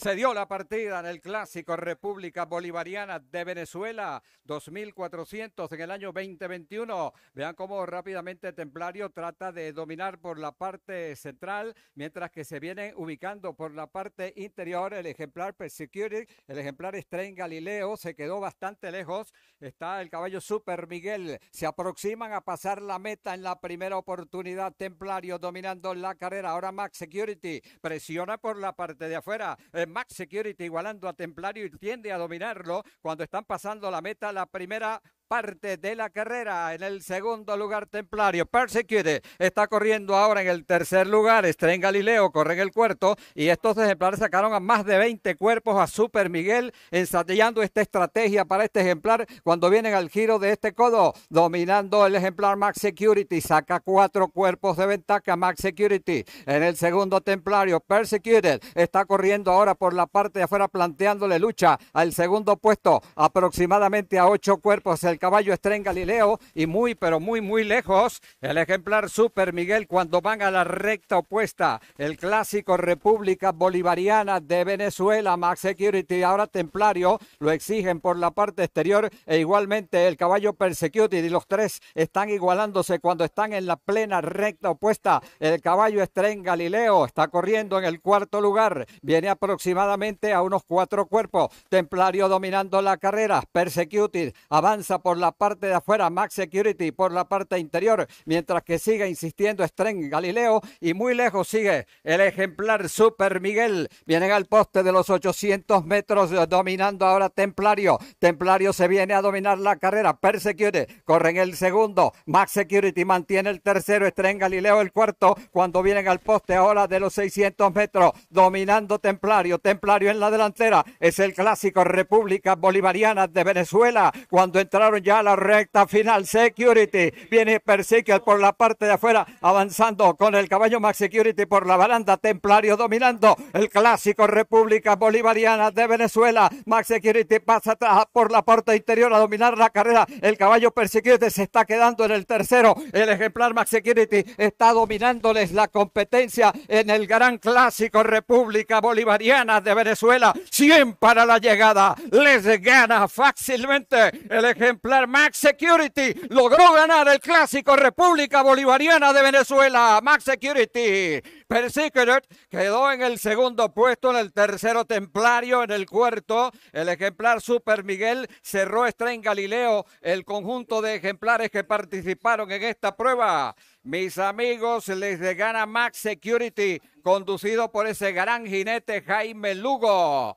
Se dio la partida en el clásico República Bolivariana de Venezuela, 2400 en el año 2021. Vean cómo rápidamente Templario trata de dominar por la parte central, mientras que se viene ubicando por la parte interior el ejemplar Persecurity, el ejemplar Strain Galileo, se quedó bastante lejos. Está el caballo Super Miguel, se aproximan a pasar la meta en la primera oportunidad. Templario dominando la carrera. Ahora Max Security presiona por la parte de afuera. Eh, Max Security igualando a Templario y tiende a dominarlo cuando están pasando la meta la primera parte de la carrera. En el segundo lugar, Templario. Persecuted está corriendo ahora en el tercer lugar. Estren Galileo corre en el cuarto. Y estos ejemplares sacaron a más de 20 cuerpos a Super Miguel, ensayando esta estrategia para este ejemplar cuando vienen al giro de este codo. Dominando el ejemplar Max Security. Saca cuatro cuerpos de ventaja Max Security. En el segundo, Templario. Persecuted está corriendo ahora por la parte de afuera, planteándole lucha al segundo puesto. Aproximadamente a ocho cuerpos el caballo estren Galileo y muy, pero muy, muy lejos. El ejemplar Super Miguel cuando van a la recta opuesta. El clásico República Bolivariana de Venezuela, Max Security, ahora Templario, lo exigen por la parte exterior e igualmente el caballo Persecuted y los tres están igualándose cuando están en la plena recta opuesta. El caballo Estren Galileo está corriendo en el cuarto lugar. Viene aproximadamente a unos cuatro cuerpos. Templario dominando la carrera. Persecuted avanza por por la parte de afuera, Max Security por la parte interior, mientras que sigue insistiendo Stren Galileo y muy lejos sigue el ejemplar Super Miguel. Vienen al poste de los 800 metros dominando ahora Templario. Templario se viene a dominar la carrera. Persecute. corre en el segundo. Max Security mantiene el tercero. Stren Galileo el cuarto. Cuando vienen al poste ahora de los 600 metros dominando Templario. Templario en la delantera. Es el clásico República Bolivariana de Venezuela. Cuando entraron ya la recta final. Security viene Persique por la parte de afuera, avanzando con el caballo Max Security por la baranda. Templario dominando el clásico República Bolivariana de Venezuela. Max Security pasa atrás por la puerta interior a dominar la carrera. El caballo Persique se está quedando en el tercero. El ejemplar Max Security está dominándoles la competencia en el gran clásico República Bolivariana de Venezuela. 100 para la llegada. Les gana fácilmente el ejemplar. Max Security logró ganar el clásico República Bolivariana de Venezuela. Max Security. Persecuted quedó en el segundo puesto, en el tercero Templario, en el cuarto el ejemplar Super Miguel. Cerró en Galileo el conjunto de ejemplares que participaron en esta prueba. Mis amigos, les gana Max Security, conducido por ese gran jinete Jaime Lugo.